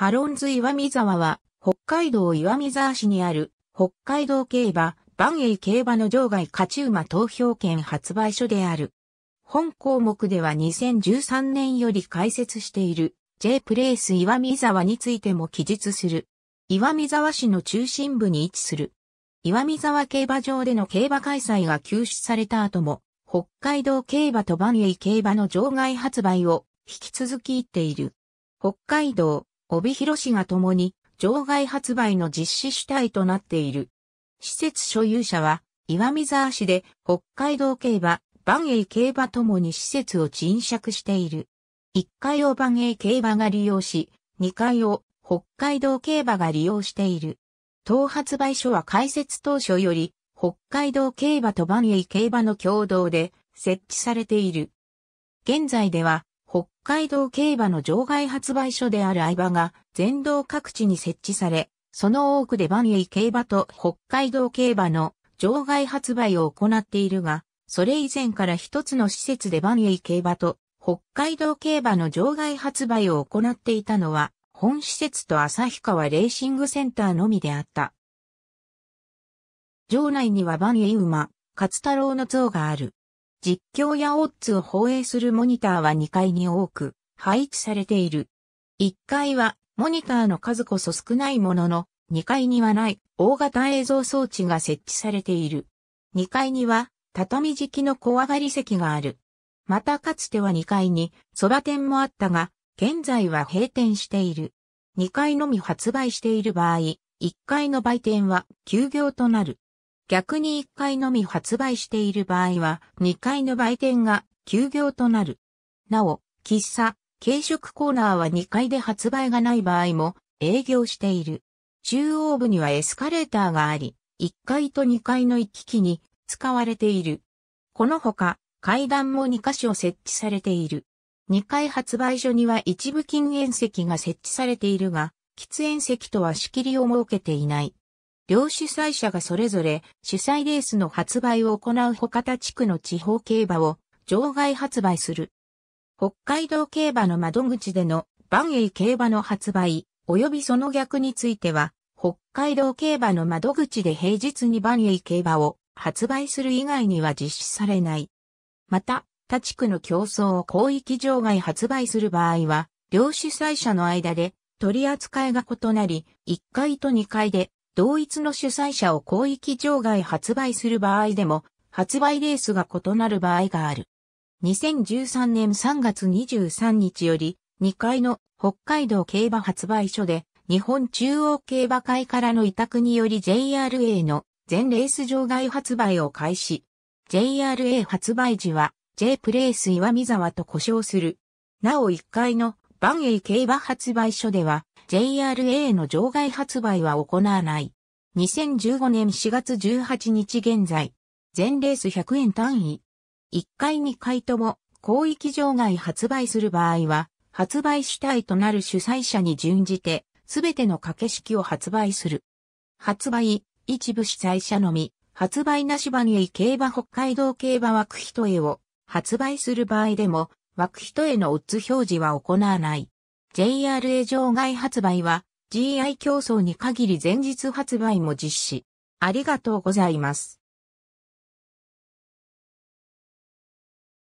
ハロンズ岩見沢は、北海道岩見沢市にある、北海道競馬、万栄競馬の場外勝ち馬投票券発売所である。本項目では2013年より開設している、J プレイス岩見沢についても記述する。岩見沢市の中心部に位置する。岩見沢競馬場での競馬開催が休止された後も、北海道競馬と万栄競馬の場外発売を引き続き行っている。北海道、帯広市が共に場外発売の実施主体となっている。施設所有者は岩見沢市で北海道競馬、万栄競馬ともに施設を賃借している。1階を万栄競馬が利用し、2階を北海道競馬が利用している。当発売所は開設当初より北海道競馬と万栄競馬の共同で設置されている。現在では北海道競馬の場外発売所である相場が全道各地に設置され、その多くで万栄競馬と北海道競馬の場外発売を行っているが、それ以前から一つの施設で万栄競馬と北海道競馬の場外発売を行っていたのは、本施設と旭川レーシングセンターのみであった。場内には万栄馬、勝太郎の像がある。実況やオッズを放映するモニターは2階に多く配置されている。1階はモニターの数こそ少ないものの、2階にはない大型映像装置が設置されている。2階には畳敷きの小上がり席がある。またかつては2階に蕎麦店もあったが、現在は閉店している。2階のみ発売している場合、1階の売店は休業となる。逆に1回のみ発売している場合は、2回の売店が休業となる。なお、喫茶、軽食コーナーは2階で発売がない場合も営業している。中央部にはエスカレーターがあり、1階と2階の行き来に使われている。このほか、階段も2箇所設置されている。2階発売所には一部禁煙席が設置されているが、喫煙席とは仕切りを設けていない。両主催者がそれぞれ主催レースの発売を行う他他地区の地方競馬を場外発売する。北海道競馬の窓口での万栄競馬の発売、及びその逆については、北海道競馬の窓口で平日に万栄競馬を発売する以外には実施されない。また、他地区の競争を広域場外発売する場合は、両主催者の間で取り扱いが異なり、1回と2回で同一の主催者を広域場外発売する場合でも、発売レースが異なる場合がある。2013年3月23日より、2階の北海道競馬発売所で、日本中央競馬会からの委託により JRA の全レース場外発売を開始。JRA 発売時は J プレイス岩見沢と呼称する。なお1階の万栄競馬発売所では JRA の場外発売は行わない。2015年4月18日現在、全レース100円単位。1回2回とも広域場外発売する場合は、発売主体となる主催者に準じて、すべての掛け式を発売する。発売、一部主催者のみ、発売なし番へ競馬北海道競馬枠人へを発売する場合でも、枠人へのオッズ表示は行わない。JRA 場外発売は GI 競争に限り前日発売も実施。ありがとうございます。